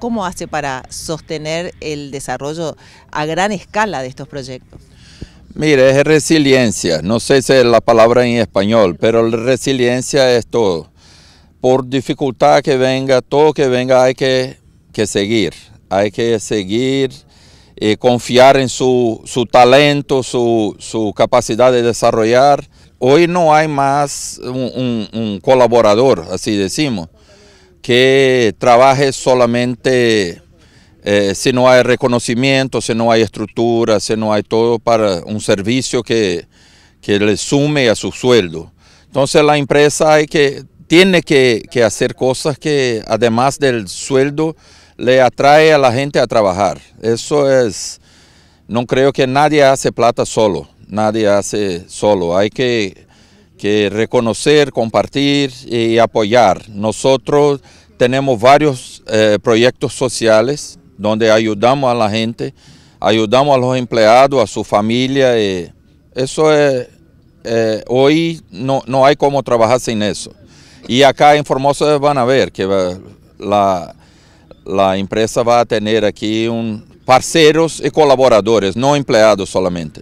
¿Cómo hace para sostener el desarrollo a gran escala de estos proyectos? Mire, es resiliencia, no sé si es la palabra en español, pero resiliencia es todo. Por dificultad que venga, todo que venga hay que, seguir, hay que seguir eh, confiar en su, talento, su, capacidad de desarrollar. Hoy no hay más un colaborador, así decimos que trabaje solamente eh, si no hay reconocimiento, si no hay estructura, si no hay todo para un servicio que, le sume a su sueldo. Entonces la empresa hay que, tiene que, que, hacer cosas que además del sueldo le atrae a la gente a trabajar. Eso es, no creo que nadie hace plata solo, nadie hace solo. Hay que que reconocer, compartir y apoyar. Nosotros tenemos varios eh, proyectos sociales donde ayudamos a la gente, ayudamos a los empleados, a su familia. y Eso es, eh, hoy no, hay cómo trabajar sin eso. Y acá en Formosa van a ver que la, la empresa va a tener aquí un, parceros y colaboradores, no empleados solamente.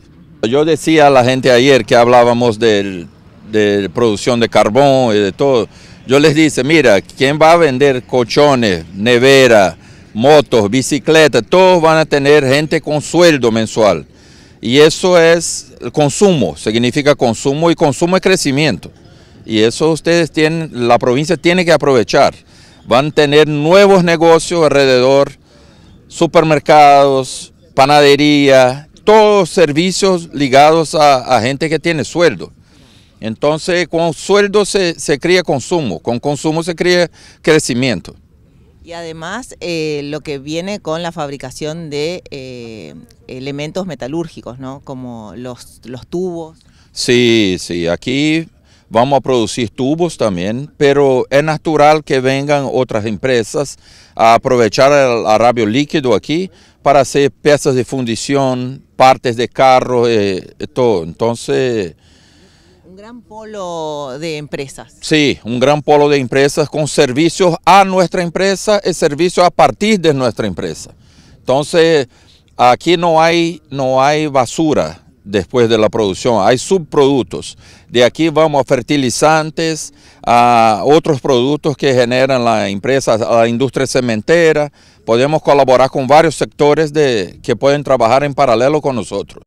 Yo decía a la gente ayer que hablábamos del de producción de carbón y de todo. Yo les dije, mira, ¿quién va a vender colchones, nevera, motos, bicicletas? Todos van a tener gente con sueldo mensual. Y eso es el consumo, significa consumo y consumo es crecimiento. Y eso ustedes tienen, la provincia tiene que aprovechar. Van a tener nuevos negocios alrededor, supermercados, panadería, todos servicios ligados a gente que tiene sueldo. Entonces, con sueldo se, se cría consumo, con consumo se cría crecimiento. Y además eh, lo que viene con la fabricación de eh, elementos metalúrgicos, ¿no? Como los, tubos. Sí, sí, aquí vamos a producir tubos también, pero es natural que vengan otras empresas a aprovechar el arabio líquido aquí para hacer piezas de fundición, partes de carros, eh, todo. Entonces gran polo de empresas. Sí, un gran polo de empresas con servicios a nuestra empresa y servicios a partir de nuestra empresa. Entonces, aquí no hay, no hay basura después de la producción, hay subproductos. De aquí vamos a fertilizantes, a otros productos que generan la empresa, a la industria cementera. Podemos colaborar con varios sectores de, que pueden trabajar en paralelo con nosotros.